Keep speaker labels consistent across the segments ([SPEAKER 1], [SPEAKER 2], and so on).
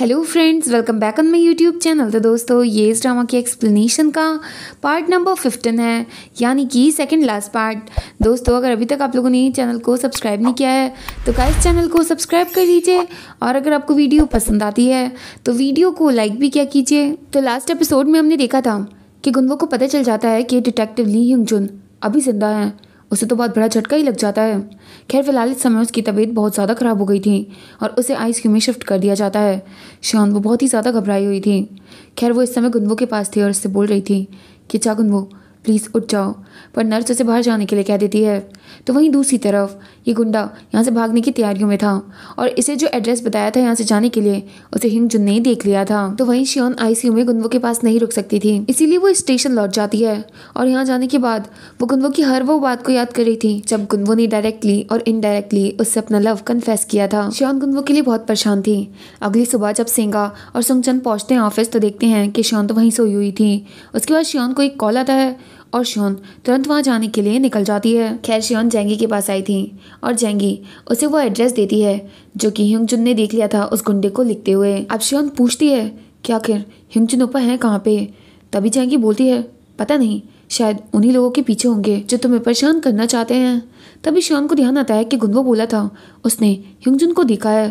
[SPEAKER 1] hello friends welcome back on my YouTube channel तो दोस्तों ये इस ड्रामा की एक्सप्लेनेशन का पार्ट नंबर फिफ्टीन है यानी कि सेकंड लास्ट पार्ट दोस्तों अगर अभी तक आप लोगों ने चैनल को सब्सक्राइब नहीं किया है तो गाइस चैनल को सब्सक्राइब कर दीजिए और अगर आपको वीडियो पसंद आती है तो वीडियो को लाइक भी क्या कीजिए तो लास्ट एपिसोड में हमने देखा था कि गुनवो को पता चल जाता है कि डिटेक्टिव ली हिंगजुन जुन अभी जिंदा हैं उसे तो बहुत बड़ा झटका ही लग जाता है खैर फिलहाल इस समय उसकी तबीयत बहुत ज़्यादा ख़राब हो गई थी और उसे आईसीयू में शिफ्ट कर दिया जाता है शान वो बहुत ही ज़्यादा घबराई हुई थी खैर वो इस समय गुनवो के पास थी और उससे बोल रही थी कि चा गुनवो प्लीज़ उठ जाओ पर नर्स उसे बाहर जाने के लिए कह देती है तो वहीं दूसरी तरफ ये गुंडा यहाँ से भागने की तैयारियों में था और इसे जो एड्रेस बताया था यहाँ से जाने के लिए उसे हिंग जुन ने देख लिया था तो वहीं शियन आईसीयू में गुंडों के पास नहीं रुक सकती थी इसीलिए वो स्टेशन लौट जाती है और यहाँ जाने के बाद वो गुनवो की हर वो बात को याद कर रही थी जब गुनवो ने डायरेक्टली और इनडायरेक्टली उससे अपना लव कन्फेस किया था शियन गुनवो के लिए बहुत परेशान थी अगली सुबह जब सेंगा और सुमचंद पहुंचते हैं ऑफिस तो देखते हैं कि शियन तो वहीं सोई हुई थी उसके बाद शियन को एक कॉल आता है और श्योन तुरंत वहाँ जाने के लिए निकल जाती है खैर श्योन जेंगी के पास आई थी और जेंगी उसे वो एड्रेस देती है जो कि ह्यूंगजुन ने देख लिया था उस गुंडे को लिखते हुए अब श्योन पूछती है कि आखिर ह्यूंगजुन ऊपर है कहाँ पे तभी जेंगी बोलती है पता नहीं शायद उन्हीं लोगों के पीछे होंगे जो तुम्हें परेशान करना चाहते हैं तभी श्योन को ध्यान आता है कि गुनवो बोला था उसने ह्यूंगजुन को देखा है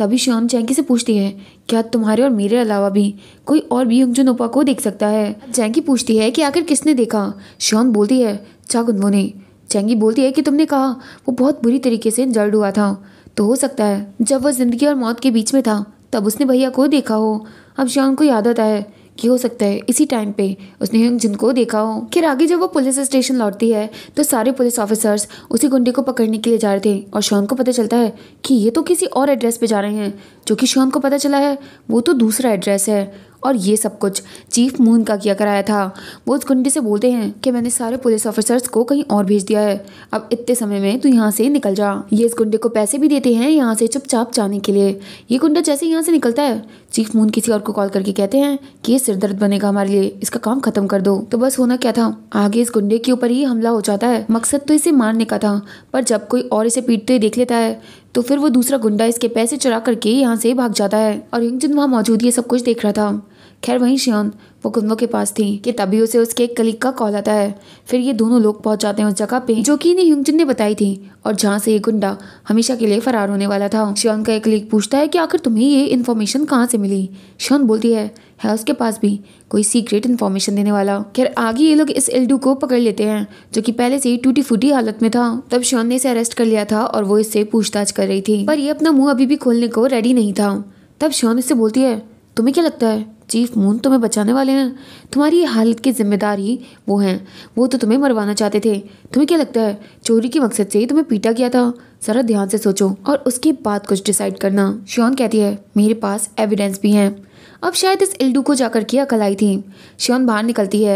[SPEAKER 1] तभी श्योन चैंकी से पूछती है क्या तुम्हारे और मेरे अलावा भी कोई और भी युंगजुन उपा को देख सकता है चैंकी पूछती है कि आखिर किसने देखा श्योन बोलती है चाक ने चैंगी बोलती है कि तुमने कहा वो बहुत बुरी तरीके से जल्द हुआ था तो हो सकता है जब वह ज़िंदगी और मौत के बीच में था तब उसने भैया को देखा हो अब श्याम को याद आता है कि हो सकता है इसी टाइम पे उसने जिनको देखा हो फिर आगे जब वो पुलिस स्टेशन लौटती है तो सारे पुलिस ऑफिसर्स उसी गुंडे को पकड़ने के लिए जा रहे थे और शॉन को पता चलता है कि ये तो किसी और एड्रेस पे जा रहे हैं जो कि शॉन को पता चला है वो तो दूसरा एड्रेस है और ये सब कुछ चीफ मून का किया कराया था वो उस गुंडे से बोलते हैं कि मैंने सारे पुलिस ऑफिसर्स को कहीं और भेज दिया है अब इतने समय में तू यहाँ से निकल जा ये इस गुंडे को पैसे भी देते हैं यहाँ से चुपचाप जाने के लिए ये गुंडा जैसे यहाँ से निकलता है चीफ मून किसी और को कॉल करके कहते हैं कि ये सिरदर्द बनेगा हमारे लिए इसका काम खत्म कर दो तो बस होना क्या था आगे इस गुंडे के ऊपर ही हमला हो जाता है मकसद तो इसे मारने का था पर जब कोई और इसे पीटते देख लेता है तो फिर वो दूसरा गुंडा इसके पैसे चुरा करके यहाँ से भाग जाता है और यंगजिन वहाँ मौजूद ये सब कुछ देख रहा था खैर वहीं शियान वो कुंदो के पास थी कि तभी उसे उसके एक कलीग का कॉल आता है फिर ये दोनों लोग पहुंच जाते हैं उस जगह पे जो कि इन्हें ह्यूंगचिन ने बताई थी और जहाँ से ये गुंडा हमेशा के लिए फरार होने वाला था शियान का एक कलीग पूछता है कि आखिर तुम्हें ये इन्फॉर्मेशन कहाँ से मिली शियान बोलती है है उसके पास भी कोई सीक्रेट इन्फॉर्मेशन देने वाला खैर आगे ये लोग इस एल्डू को पकड़ लेते हैं जो कि पहले से ही टूटी फूटी हालत में था तब शॉन ने इसे अरेस्ट कर लिया था और वो इससे पूछताछ कर रही थी पर ये अपना मुंह अभी भी खोलने को रेडी नहीं था तब शॉन इससे बोलती है तुम्हें क्या लगता है चीफ मून तुम्हें बचाने वाले हैं तुम्हारी हालत की जिम्मेदारी वो हैं वो तो तुम्हें मरवाना चाहते थे तुम्हें क्या लगता है चोरी के मकसद से ही तुम्हें पीटा गया था ज़रा ध्यान से सोचो और उसके बाद कुछ डिसाइड करना श्योन कहती है मेरे पास एविडेंस भी हैं अब शायद इस इल्डू को जाकर की अकल आई थी श्योन बाहर निकलती है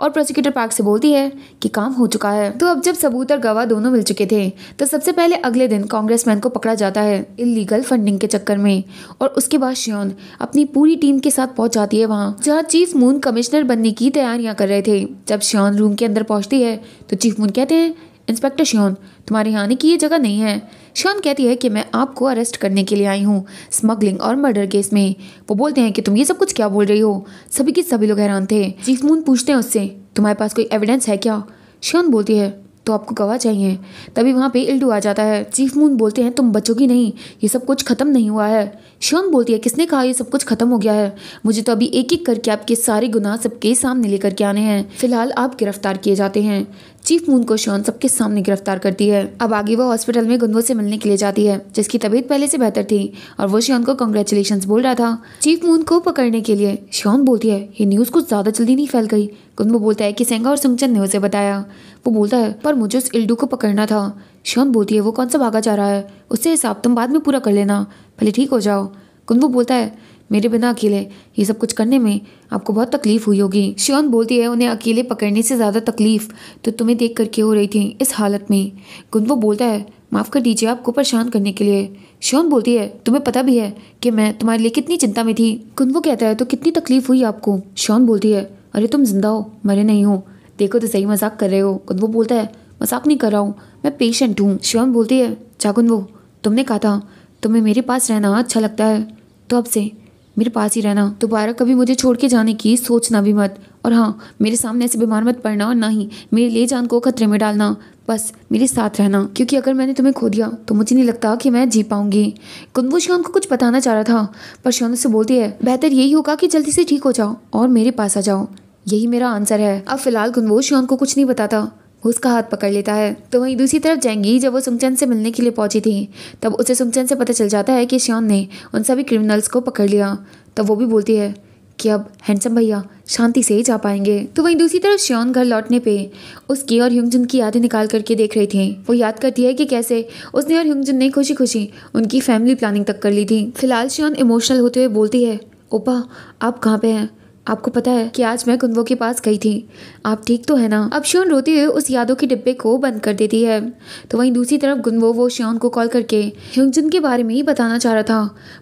[SPEAKER 1] और प्रोसिक्यूटर पार्क से बोलती है कि काम हो चुका है तो अब जब सबूत और गवाह दोनों मिल चुके थे तो सबसे पहले अगले दिन कांग्रेसमैन को पकड़ा जाता है इलीगल फंडिंग के चक्कर में और उसके बाद श्योन अपनी पूरी टीम के साथ पहुंच जाती है वहाँ जहाँ चीफ मून कमिश्नर बनने की तैयारियां कर रहे थे जब श्योन रूम के अंदर पहुंचती है तो चीफ मून कहते हैं इंस्पेक्टर श्योन तुम्हारे यहाँ आने की ये जगह नहीं है शॉन कहती है कि मैं आपको अरेस्ट करने के लिए आई हूँ स्मगलिंग और मर्डर केस में वो बोलते हैं कि तुम ये सब कुछ क्या बोल रही हो सभी के सभी लोग हैरान थे चीफ मून पूछते हैं उससे तुम्हारे पास कोई एविडेंस है क्या शॉन बोलती है तो आपको गवाह चाहिए तभी वहाँ पे इल्डू आ जाता है चीफ मून बोलते हैं तुम बचोगी नहीं ये सब कुछ ख़त्म नहीं हुआ है श्योन बोलती है किसने कहा ये सब कुछ ख़त्म हो गया है मुझे तो अभी एक एक करके आपके सारे गुनाह सबके सामने लेकर के आने हैं फिलहाल आप गिरफ्तार किए जाते हैं चीफ मून को शॉन सबके सामने गिरफ्तार करती है अब आगे वो हॉस्पिटल में गुनवो से मिलने के लिए जाती है जिसकी तबीयत पहले से बेहतर थी और वो शॉन को कंग्रेचुलेशन बोल रहा था चीफ मून को पकड़ने के लिए शॉन बोलती है ये न्यूज़ कुछ ज़्यादा जल्दी नहीं फैल गई गुनवो बोलता है की सेंगा और सुमचंद ने उसे बताया वो बोलता है पर मुझे उस इल्डू को पकड़ना था शॉन बोलती है वो कौन सा भागा जा रहा है उससे हिसाब तुम बाद में पूरा कर लेना भले ठीक हो जाओ गुनवो बोलता है मेरे बिना अकेले ये सब कुछ करने में आपको बहुत तकलीफ हुई होगी श्योन बोलती है उन्हें अकेले पकड़ने से ज़्यादा तकलीफ तो तुम्हें देख करके हो रही थी इस हालत में वो बोलता है माफ़ कर दीजिए आपको परेशान करने के लिए श्योन बोलती है तुम्हें पता भी है कि मैं तुम्हारे लिए कितनी चिंता में थी वो कहता है तो कितनी तकलीफ हुई आपको श्योन बोलती है अरे तुम जिंदा हो मरे नहीं हो देखो तो सही मजाक कर रहे हो वो बोलता है मजाक नहीं कर रहा हूँ मैं पेशेंट हूँ श्योन बोलती है वो तुमने कहा था तुम्हें मेरे पास रहना अच्छा लगता है तो अब से मेरे पास ही रहना दोबारा कभी मुझे छोड़ के जाने की सोचना भी मत और हाँ मेरे सामने ऐसे बीमार मत पड़ना और ना ही मेरी ले जान को खतरे में डालना बस मेरे साथ रहना क्योंकि अगर मैंने तुम्हें खो दिया तो मुझे नहीं लगता कि मैं जी पाऊंगी कुंदू श्याम को कुछ बताना चाह रहा था पर श्याम उससे बोलती है बेहतर यही होगा कि जल्दी से ठीक हो जाओ और मेरे पास आ जाओ यही मेरा आंसर है अब फिलहाल गुनवोश श्याम को कुछ नहीं बताता उसका हाथ पकड़ लेता है तो वहीं दूसरी तरफ जेंगी जब वो सुंगचन से मिलने के लिए पहुंची थी तब उसे सुंगचन से पता चल जाता है कि श्योन ने उन सभी क्रिमिनल्स को पकड़ लिया तब तो वो भी बोलती है कि अब हैंडसम भैया शांति से ही जा पाएंगे तो वहीं दूसरी तरफ श्योन घर लौटने पे उसकी और ह्यूंगजुन की यादें निकाल करके देख रही थी वो याद करती है कि कैसे उसने और ह्यूंगजुन ने खुशी खुशी उनकी फैमिली प्लानिंग तक कर ली थी फिलहाल श्योन इमोशनल होते हुए बोलती है ओपा आप कहाँ पे हैं आपको पता है कि आज मैं कुंदवों के पास गई थी आप ठीक तो है ना अब श्योन रोते हुए उस यादों के डिब्बे को बंद कर देती है तो वहीं दूसरी तरफ गुनवो वो श्योन को कॉल करके ह्यूंगजुन के बारे में ही बताना चाह रहा था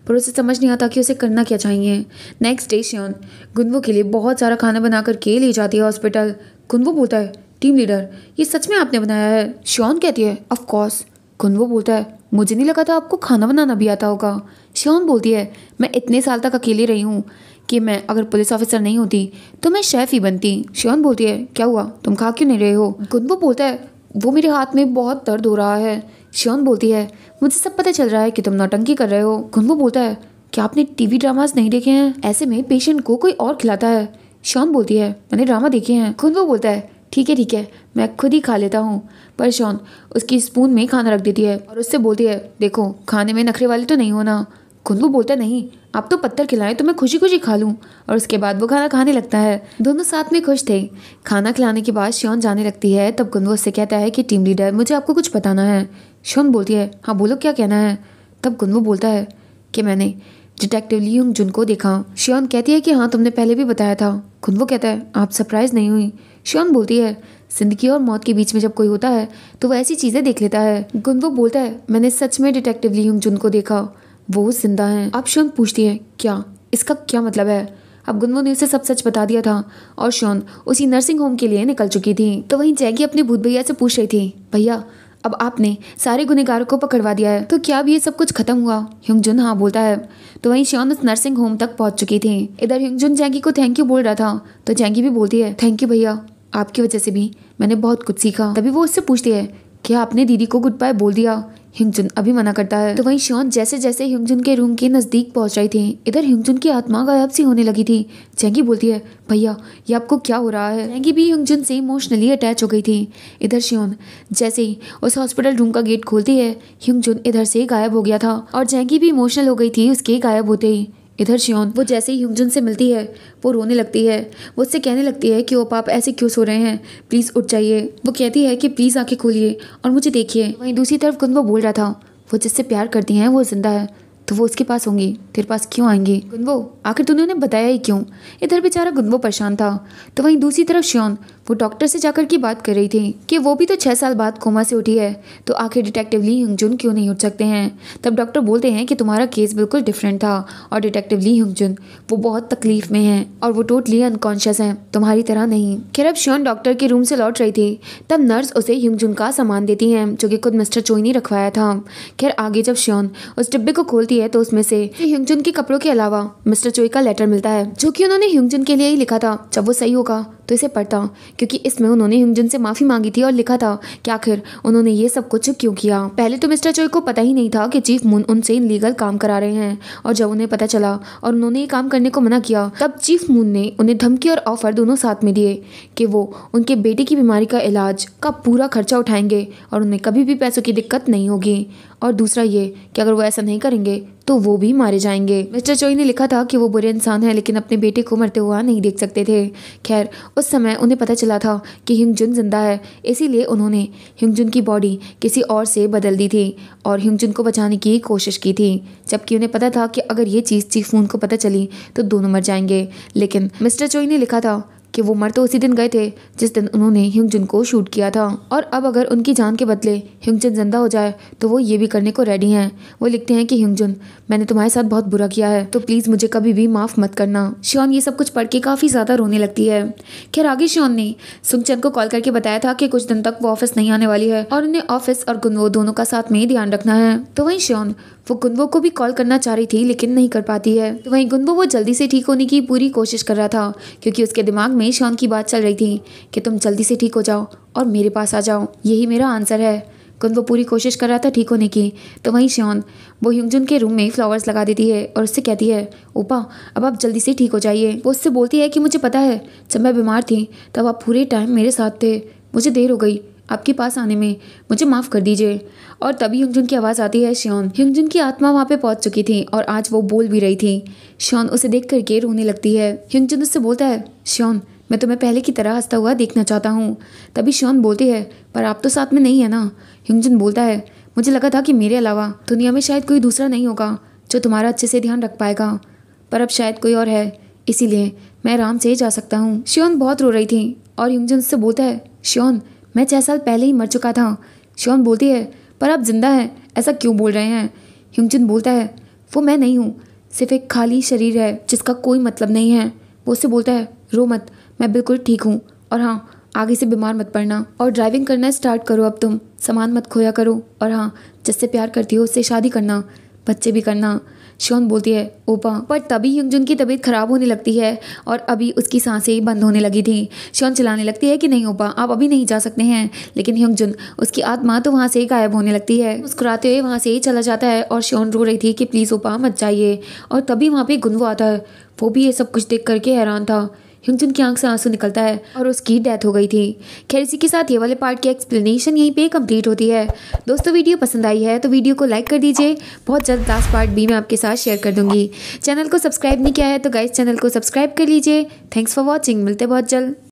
[SPEAKER 1] पर उसे समझ नहीं आता कि उसे करना क्या चाहिए नेक्स्ट डे श्योन गुनवो के लिए बहुत सारा खाना बना करके ले जाती है हॉस्पिटल गुनवो बोलता है टीम लीडर ये सच में आपने बनाया है श्योन कहती है ऑफकोर्स गुनवो बोलता है मुझे नहीं लगा था आपको खाना बनाना भी आता होगा श्योन बोलती है मैं इतने साल तक अकेले रही हूँ कि मैं अगर पुलिस ऑफिसर नहीं होती तो मैं शेफ़ ही बनती श्योन बोलती है क्या हुआ तुम खा क्यों नहीं रहे हो गुनबो बोलता है वो मेरे हाथ में बहुत दर्द हो रहा है श्योन बोलती है मुझे सब पता चल रहा है कि तुम नौटंकी कर रहे हो गुनबू बोलता है क्या आपने टीवी ड्रामास नहीं देखे हैं ऐसे में पेशेंट को कोई और खिलाता है श्योन बोलती है मैंने ड्रामा देखे हैं गुनबू बोलता है ठीक है ठीक है मैं खुद ही खा लेता हूँ पर श्योन उसकी स्पून में खाना रख देती है और उससे बोलती है देखो खाने में नखरे वाले तो नहीं होना कुल्लू बोलता नहीं आप तो पत्थर खिलाएं तो मैं खुशी खुशी खा लूं और उसके बाद वो खाना खाने लगता है दोनों साथ में खुश थे खाना खिलाने के बाद श्योन जाने लगती है तब कुल्लू उससे कहता है कि टीम लीडर मुझे आपको कुछ बताना है श्योन बोलती है हाँ बोलो क्या कहना है तब कुल्लू बोलता है कि मैंने डिटेक्टिव लियोंग जुन को देखा श्योन कहती है कि हाँ तुमने पहले भी बताया था कुन्वो कहता है आप सरप्राइज नहीं हुई श्योन बोलती है जिंदगी और मौत के बीच में जब कोई होता है तो वह ऐसी चीज़ें देख लेता है गुनवो बोलता है मैंने सच में डिटेक्टिव ली हुंग जुन को देखा वो जिंदा है अब शोन पूछती है क्या इसका क्या मतलब है अब गुनगुन ने उसे सब सच बता दिया था और शोन उसी नर्सिंग होम के लिए निकल चुकी थी तो वहीं जैगी अपने भूत भैया से पूछ रही थी भैया अब आपने सारे गुनेगारों को पकड़वा दिया है तो क्या अब ये सब कुछ खत्म हुआ हिंगजुन हाँ बोलता है तो वहीं श्योन उस नर्सिंग होम तक पहुंच चुकी थी इधर हिंगजुन जैंगी को थैंक यू बोल रहा था तो जैंगी भी बोलती है थैंक यू भैया आपकी वजह से भी मैंने बहुत कुछ सीखा तभी वो उससे पूछती है क्या आपने दीदी को गुड बाय बोल दिया हिंगजुन अभी मना करता है तो वही श्योन जैसे जैसे हिंगजुन के रूम के नजदीक पहुंच रही थी इधर हिंगजुन की आत्मा गायब सी होने लगी थी चैंगी बोलती है भैया ये आपको क्या हो रहा है चैंगी भी हिंगजुन से इमोशनली अटैच हो गई थी इधर श्योन जैसे ही उस हॉस्पिटल रूम का गेट खोलती है हिंगजुन इधर से गायब हो गया था और जैंगी भी इमोशनल हो गई थी उसके गायब होते ही इधर शियोन वो जैसे ही हुजुन से मिलती है वो रोने लगती है वो उससे कहने लगती है कि ओ पाप ऐसे क्यों सो रहे हैं प्लीज़ उठ जाइए वो कहती है कि प्लीज़ आंखें खोलिए और मुझे देखिए वहीं दूसरी तरफ गुनबो बोल रहा था वो जिससे प्यार करती हैं वो जिंदा है तो वो उसके पास होंगी तेरे पास क्यों आएंगी गुनबो आखिर तूने उन्हें बताया ही क्यों इधर बेचारा गुनबो परेशान था तो वहीं दूसरी तरफ श्योन वो डॉक्टर से जाकर की बात कर रही थी कि वो भी तो छः साल बाद कोमा से उठी है तो आखिर डिटेक्टिव ली हंगजुन क्यों नहीं उठ सकते हैं तब डॉक्टर बोलते हैं कि तुम्हारा केस बिल्कुल डिफरेंट था और डिटेक्टिव ली हंगजुन वो बहुत तकलीफ में है और वो टोटली अनकॉन्शियस हैं तुम्हारी तरह नहीं खैर अब श्योन डॉक्टर के रूम से लौट रही थी तब नर्स उसे हंगजुन का सामान देती हैं जो कि खुद मिस्टर चोई ने रखवाया था खैर आगे जब श्योन उस डिब्बे को खोलती है तो उसमें से हंगजुन के कपड़ों के अलावा मिस्टर चोई का लेटर मिलता है जो कि उन्होंने ह्यूंगजुन के लिए ही लिखा था जब वो सही होगा तो इसे पढ़ता हूँ क्योंकि इसमें उन्होंने हिंगजुन से माफ़ी मांगी थी और लिखा था कि आखिर उन्होंने ये सब कुछ क्यों किया पहले तो मिस्टर चोई को पता ही नहीं था कि चीफ मून उनसे इनलीगल काम करा रहे हैं और जब उन्हें पता चला और उन्होंने ये काम करने को मना किया तब चीफ मून ने उन्हें धमकी और ऑफर दोनों साथ में दिए कि वो उनके बेटे की बीमारी का इलाज का पूरा खर्चा उठाएंगे और उन्हें कभी भी पैसों की दिक्कत नहीं होगी और दूसरा ये कि अगर वो ऐसा नहीं करेंगे तो वो भी मारे जाएंगे मिस्टर चोई ने लिखा था कि वो बुरे इंसान हैं लेकिन अपने बेटे को मरते हुआ नहीं देख सकते थे खैर उस समय उन्हें पता चला था कि हिंगजुन जिंदा है इसीलिए उन्होंने हिंगजुन की बॉडी किसी और से बदल दी थी और हिंगजुन को बचाने की कोशिश की थी जबकि उन्हें पता था कि अगर ये चीज़ चीफून को पता चली तो दोनों मर जाएंगे लेकिन मिस्टर चोई ने लिखा था कि वो मर तो उसी दिन गए थे जिस दिन उन्होंने ह्यूंगजुन को शूट किया था और अब अगर उनकी जान के बदले ह्यूंगजुन जिंदा हो जाए तो वो ये भी करने को रेडी हैं वो लिखते हैं कि हिंगजुन मैंने तुम्हारे साथ बहुत बुरा किया है तो प्लीज़ मुझे कभी भी माफ़ मत करना श्योन ये सब कुछ पढ़ के काफ़ी ज़्यादा रोने लगती है खैर आगे श्योन ने सुंगचन को कॉल करके बताया था कि कुछ दिन तक वो ऑफिस नहीं आने वाली है और उन्हें ऑफिस और गुनवो दोनों का साथ में ही ध्यान रखना है तो वहीं श्योन वो गुनबो को भी कॉल करना चाह रही थी लेकिन नहीं कर पाती है तो वहीं गुनबो वो जल्दी से ठीक होने की पूरी कोशिश कर रहा था क्योंकि उसके दिमाग में शॉन की बात चल रही थी कि तुम जल्दी से ठीक हो जाओ और मेरे पास आ जाओ यही मेरा आंसर है कुन वो पूरी कोशिश कर रहा था ठीक होने की तो वहीं श्योन वो ह्यूंगजुन के रूम में फ्लावर्स लगा देती है और उससे कहती है ओपा अब आप जल्दी से ठीक हो जाइए वो उससे बोलती है कि मुझे पता है जब मैं बीमार थी तब आप पूरे टाइम मेरे साथ थे मुझे देर हो गई आपके पास आने में मुझे माफ़ कर दीजिए और तभी ह्यूंगजुन की आवाज़ आती है श्योन ह्यूंगजुन की आत्मा वहाँ पे पहुँच चुकी थी और आज वो बोल भी रही थी श्योन उसे देख करके रोने लगती है ह्यूंगजुन उससे बोलता है श्योन मैं तुम्हें पहले की तरह हंसता हुआ देखना चाहता हूँ तभी श्योन बोलती है पर आप तो साथ में नहीं है ना हिंगजुन बोलता है मुझे लगा था कि मेरे अलावा दुनिया में शायद कोई दूसरा नहीं होगा जो तुम्हारा अच्छे से ध्यान रख पाएगा पर अब शायद कोई और है इसीलिए मैं आराम से ही जा सकता हूँ श्योन बहुत रो रही थी और ह्यूंगजुन उससे बोलता है श्योन मैं छः साल पहले ही मर चुका था श्योन बोलती है पर आप जिंदा हैं ऐसा क्यों बोल रहे हैं ह्यूमचुन बोलता है वो मैं नहीं हूँ सिर्फ एक खाली शरीर है जिसका कोई मतलब नहीं है वो उससे बोलता है रो मत मैं बिल्कुल ठीक हूँ और हाँ आगे से बीमार मत पड़ना और ड्राइविंग करना स्टार्ट करो अब तुम सामान मत खोया करो और हाँ जिससे प्यार करती हो उससे शादी करना बच्चे भी करना शॉन बोलती है ओपा पर तभी युगजुन की तबीयत खराब होने लगती है और अभी उसकी सांसें बंद होने लगी थी शॉन चलाने लगती है कि नहीं ओपा आप अभी नहीं जा सकते हैं लेकिन युगजुन उसकी आत्मा तो वहाँ से ही गायब होने लगती है मुस्कुराते हुए वहाँ से ही चला जाता है और शॉन रो रही थी कि प्लीज़ ओपा मत जाइए और तभी वहाँ पर गुनवो आता है वो भी ये सब कुछ देख करके हैरान था ह्यूंगजन की आंख से आंसू निकलता है और उसकी डेथ हो गई थी खैर इसी के साथ ये वाले पार्ट की एक्सप्लेनेशन यहीं पे कंप्लीट होती है दोस्तों वीडियो पसंद आई है तो वीडियो को लाइक कर दीजिए बहुत जल्द लास्ट पार्ट भी मैं आपके साथ शेयर कर दूंगी चैनल को सब्सक्राइब नहीं किया है तो गाइस चैनल को सब्सक्राइब कर लीजिए थैंक्स फॉर वॉचिंग मिलते बहुत जल्द